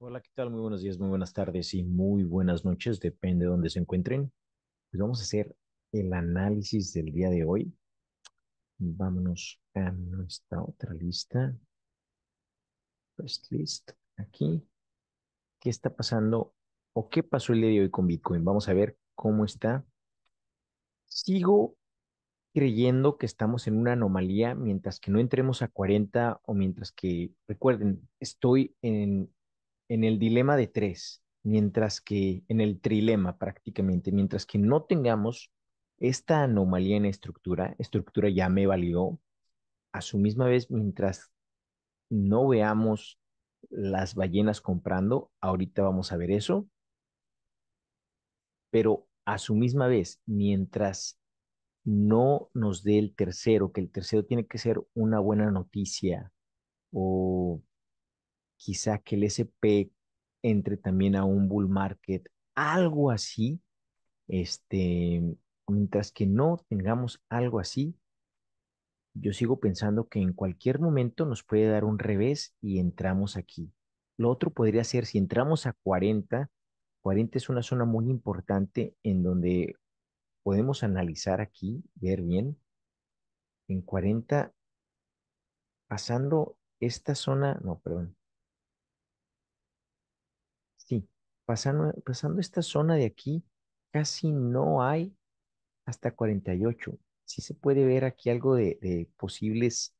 Hola, ¿qué tal? Muy buenos días, muy buenas tardes y muy buenas noches, depende de dónde se encuentren. Pues vamos a hacer el análisis del día de hoy. Vámonos a nuestra otra lista. First pues list, aquí. ¿Qué está pasando o qué pasó el día de hoy con Bitcoin? Vamos a ver cómo está. Sigo creyendo que estamos en una anomalía mientras que no entremos a 40 o mientras que, recuerden, estoy en en el dilema de tres, mientras que en el trilema prácticamente, mientras que no tengamos esta anomalía en estructura, estructura ya me valió, a su misma vez, mientras no veamos las ballenas comprando, ahorita vamos a ver eso, pero a su misma vez, mientras no nos dé el tercero, que el tercero tiene que ser una buena noticia o quizá que el SP entre también a un bull market, algo así, este, mientras que no tengamos algo así, yo sigo pensando que en cualquier momento nos puede dar un revés y entramos aquí. Lo otro podría ser si entramos a 40, 40 es una zona muy importante en donde podemos analizar aquí, ver bien. En 40, pasando esta zona, no, perdón, pasando, esta zona de aquí, casi no hay hasta 48. Sí se puede ver aquí algo de, posibles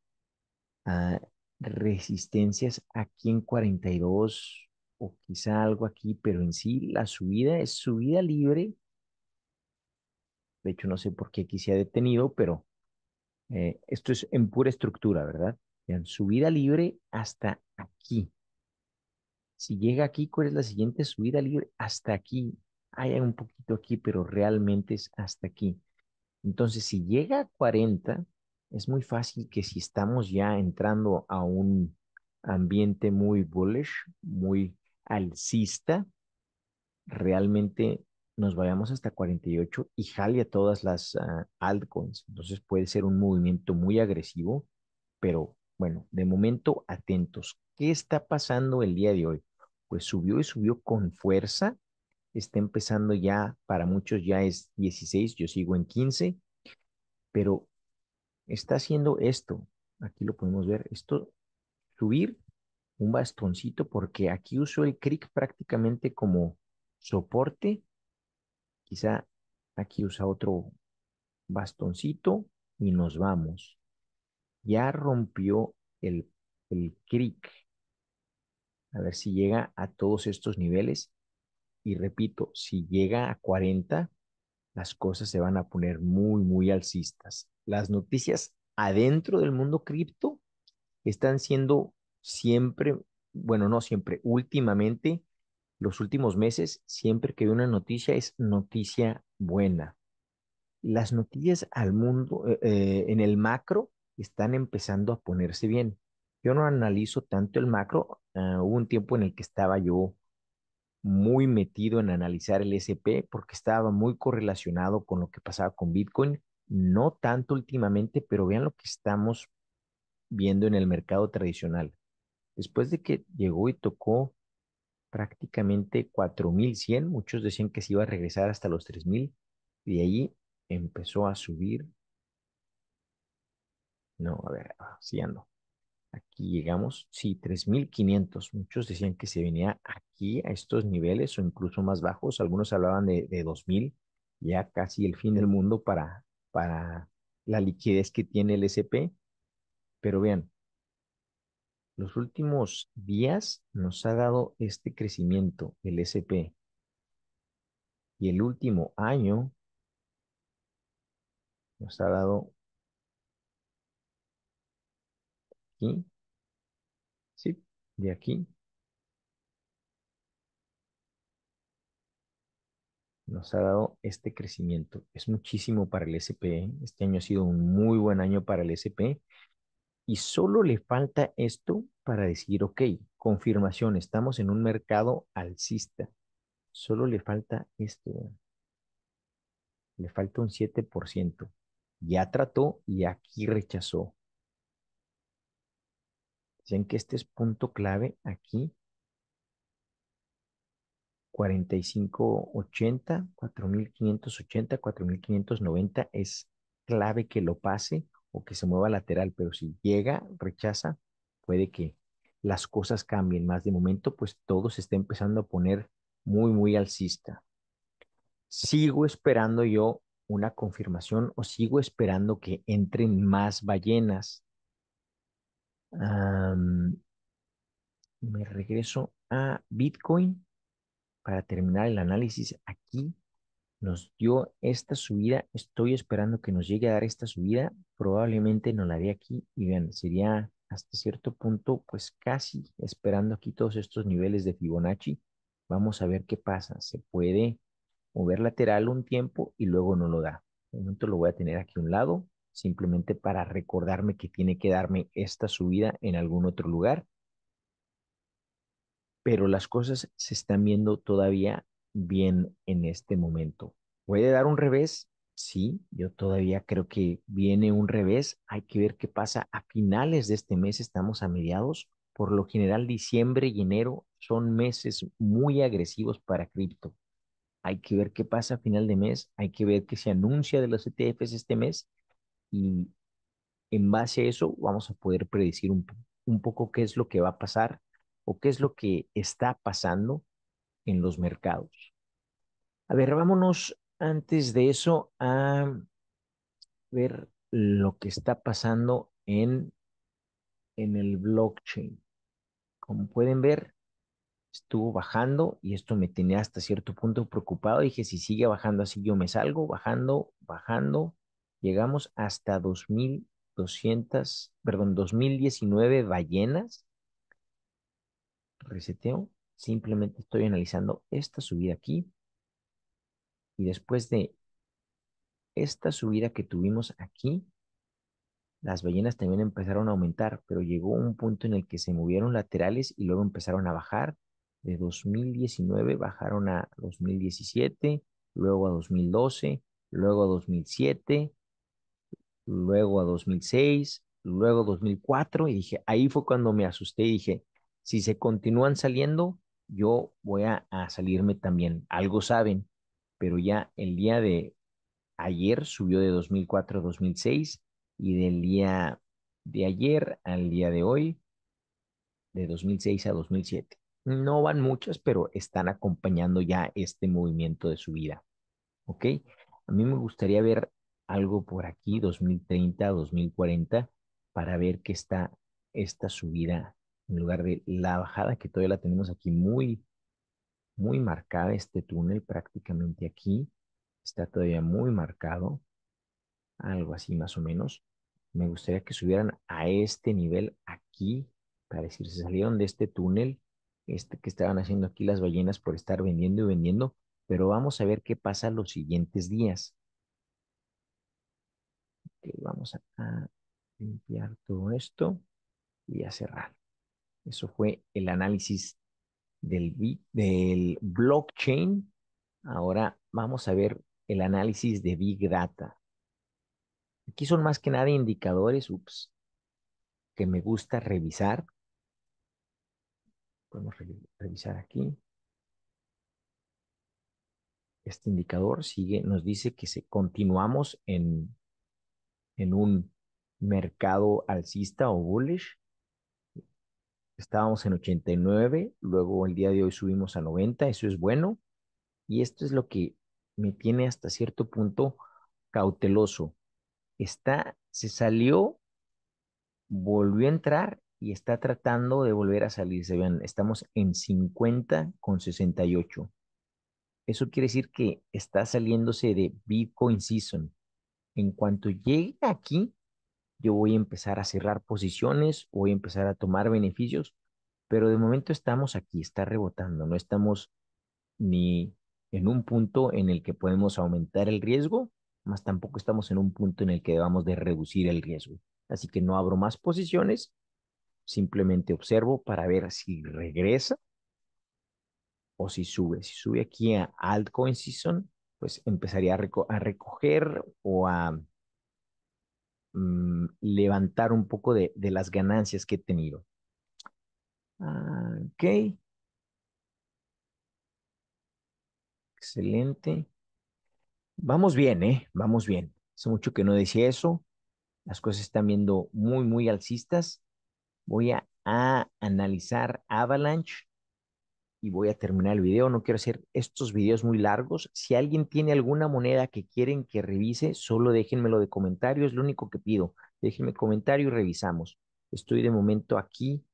ah, resistencias aquí en 42 o quizá algo aquí, pero en sí la subida es subida libre. De hecho, no sé por qué aquí se ha detenido, pero eh, esto es en pura estructura, ¿verdad? subida libre hasta aquí. Si llega aquí, ¿cuál es la siguiente subida libre? Hasta aquí. Hay un poquito aquí, pero realmente es hasta aquí. Entonces, si llega a 40, es muy fácil que si estamos ya entrando a un ambiente muy bullish, muy alcista, realmente nos vayamos hasta 48 y jale a todas las ah, altcoins. Entonces puede ser un movimiento muy agresivo, pero bueno, de momento atentos. ¿Qué está pasando el día de hoy? pues subió y subió con fuerza. Está empezando ya, para muchos ya es 16, yo sigo en 15, pero está haciendo esto. Aquí lo podemos ver, esto, subir un bastoncito, porque aquí uso el crick prácticamente como soporte. Quizá aquí usa otro bastoncito y nos vamos. Ya rompió el, el crick a ver si llega a todos estos niveles. Y repito, si llega a 40, las cosas se van a poner muy, muy alcistas. Las noticias adentro del mundo cripto están siendo siempre, bueno, no siempre, últimamente, los últimos meses, siempre que hay una noticia es noticia buena. Las noticias al mundo, eh, eh, en el macro, están empezando a ponerse bien. Yo no analizo tanto el macro, Ah, hubo un tiempo en el que estaba yo muy metido en analizar el SP porque estaba muy correlacionado con lo que pasaba con Bitcoin. No tanto últimamente, pero vean lo que estamos viendo en el mercado tradicional. Después de que llegó y tocó prácticamente 4100, muchos decían que se iba a regresar hasta los 3000 y de ahí empezó a subir. No, a ver, ah, sí no. Aquí llegamos, sí, 3.500. Muchos decían que se venía aquí a estos niveles o incluso más bajos. Algunos hablaban de, 2.000, ya casi el fin del mundo para, para la liquidez que tiene el SP. Pero vean, los últimos días nos ha dado este crecimiento, el SP. Y el último año nos ha dado aquí, sí, de aquí. Nos ha dado este crecimiento. Es muchísimo para el SP. ¿eh? Este año ha sido un muy buen año para el SP. Y solo le falta esto para decir, ok, confirmación, estamos en un mercado alcista. Solo le falta esto. ¿eh? Le falta un 7%. Ya trató y aquí rechazó. Dicen que este es punto clave aquí. 4580, 4580, 4590 es clave que lo pase o que se mueva lateral, pero si llega, rechaza, puede que las cosas cambien más. De momento, pues todo se está empezando a poner muy, muy alcista. Sigo esperando yo una confirmación o sigo esperando que entren más ballenas me regreso a Bitcoin para terminar el análisis aquí. Nos dio esta subida. Estoy esperando que nos llegue a dar esta subida. Probablemente no la dé aquí. Y bien, sería hasta cierto punto, pues casi esperando aquí todos estos niveles de Fibonacci. Vamos a ver qué pasa. Se puede mover lateral un tiempo y luego no lo da. De momento lo voy a tener aquí a un lado simplemente para recordarme que tiene que darme esta subida en algún otro lugar. Pero las cosas se están viendo todavía bien en este momento. ¿Puede dar un revés? Sí, yo todavía creo que viene un revés. Hay que ver qué pasa a finales de este mes, estamos a mediados. Por lo general, diciembre y enero son meses muy agresivos para cripto. Hay que ver qué pasa a final de mes, hay que ver qué se anuncia de los ETFs este mes y en base a eso vamos a poder predecir un, poco qué es lo que va a pasar o qué es lo que está pasando en los mercados. A ver, vámonos antes de eso a ver lo que está pasando en, en el blockchain. Como pueden ver, estuvo bajando y esto me tenía hasta cierto punto preocupado. Dije, si sigue bajando así, yo me salgo, bajando, bajando, llegamos hasta 2.200, perdón, 2.019 ballenas. Reseteo. Simplemente estoy analizando esta subida aquí. Y después de esta subida que tuvimos aquí, las ballenas también empezaron a aumentar, pero llegó un punto en el que se movieron laterales y luego empezaron a bajar. De 2019 bajaron a 2017, luego a 2012, luego a 2007, luego a 2006, luego 2004 y dije, ahí fue cuando me asusté y dije, si se continúan saliendo, yo voy a, salirme también. Algo saben, pero ya el día de ayer subió de 2004 a 2006 y del día de ayer al día de hoy, de 2006 a 2007. No van muchas, pero están acompañando ya este movimiento de subida. ¿Ok? A mí me gustaría ver algo por aquí, 2030, 2040, para ver qué está esta subida en lugar de la bajada que todavía la tenemos aquí muy, muy marcada, este túnel prácticamente aquí está todavía muy marcado, algo así más o menos. Me gustaría que subieran a este nivel aquí, para decir, se salieron de este túnel, este que estaban haciendo aquí las ballenas por estar vendiendo y vendiendo, pero vamos a ver qué pasa los siguientes días vamos a, limpiar todo esto y a cerrar. Eso fue el análisis del, del blockchain. Ahora vamos a ver el análisis de Big Data. Aquí son más que nada indicadores ups, que me gusta revisar. Podemos revisar aquí. Este indicador sigue, nos dice que se, continuamos en en un mercado alcista o bullish. Estábamos en 89, luego el día de hoy subimos a 90, eso es bueno. Y esto es lo que me tiene hasta cierto punto cauteloso. Está, se salió, volvió a entrar y está tratando de volver a se Vean, estamos en 50 con 68. Eso quiere decir que está saliéndose de Bitcoin Season en cuanto llegue aquí, yo voy a empezar a cerrar posiciones, voy a empezar a tomar beneficios, pero de momento estamos aquí, está rebotando, no estamos ni en un punto en el que podemos aumentar el riesgo, más tampoco estamos en un punto en el que debamos de reducir el riesgo. Así que no abro más posiciones, simplemente observo para ver si regresa o si sube. Si sube aquí a altcoin season, pues empezaría a, recoger o a mm, levantar un poco de, las ganancias que he tenido. Ah, ok. Excelente. Vamos bien, ¿eh? Vamos bien. Hace mucho que no decía eso. Las cosas están viendo muy, muy alcistas. Voy a analizar Avalanche y voy a terminar el video. No quiero hacer estos videos muy largos. Si alguien tiene alguna moneda que quieren que revise, solo déjenmelo de comentario. Es lo único que pido. Déjenme comentario y revisamos. Estoy de momento aquí.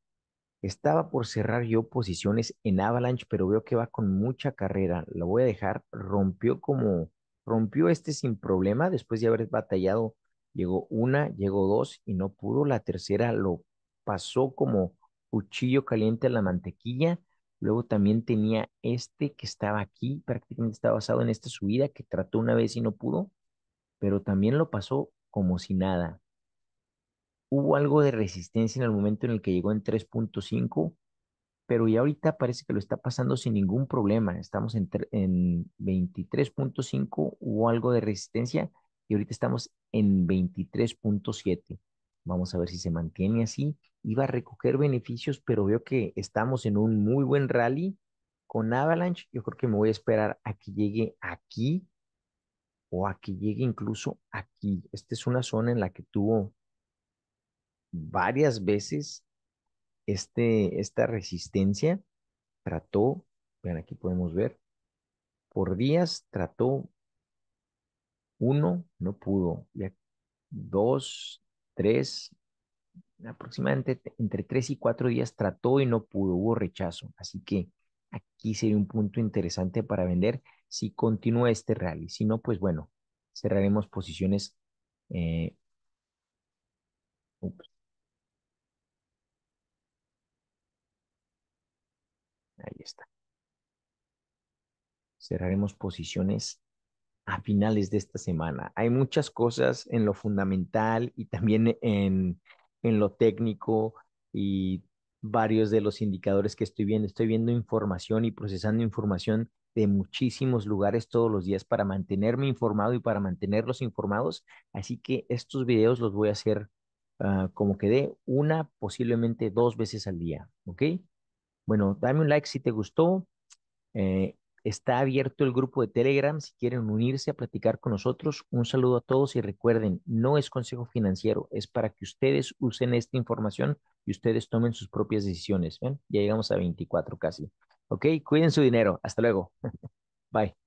Estaba por cerrar yo posiciones en Avalanche, pero veo que va con mucha carrera. La voy a dejar. Rompió como, rompió este sin problema. Después de haber batallado, llegó una, llegó dos y no pudo. La tercera lo pasó como cuchillo caliente en la mantequilla Luego también tenía este que estaba aquí, prácticamente estaba basado en esta subida que trató una vez y no pudo, pero también lo pasó como si nada. Hubo algo de resistencia en el momento en el que llegó en 3.5, pero ya ahorita parece que lo está pasando sin ningún problema. Estamos en, en 23.5, hubo algo de resistencia y ahorita estamos en 23.7. Vamos a ver si se mantiene así. Iba a recoger beneficios, pero veo que estamos en un muy buen rally con Avalanche. Yo creo que me voy a esperar a que llegue aquí o a que llegue incluso aquí. Esta es una zona en la que tuvo varias veces este, esta resistencia. Trató, vean aquí podemos ver, por días trató uno, no pudo. Ya dos, tres, aproximadamente entre tres y cuatro días trató y no pudo, hubo rechazo. Así que aquí sería un punto interesante para vender si continúa este rally. Si no, pues bueno, cerraremos posiciones. Eh, Ahí está. Cerraremos posiciones a finales de esta semana. Hay muchas cosas en lo fundamental y también e, en, en lo técnico y varios de los indicadores que estoy viendo. Estoy viendo información y procesando información de muchísimos lugares todos los días para mantenerme informado y para mantenerlos informados. Así que estos videos los voy a hacer ah, como que de una, posiblemente dos veces al día. ¿Ok? Bueno, dame un like si te gustó. Eh, Está abierto el grupo de Telegram si quieren unirse a platicar con nosotros. Un saludo a todos y recuerden, no es consejo financiero, es para que ustedes usen esta información y ustedes tomen sus propias decisiones. Ya llegamos a 24 casi. Ok, cuiden su dinero. Hasta luego. Bye.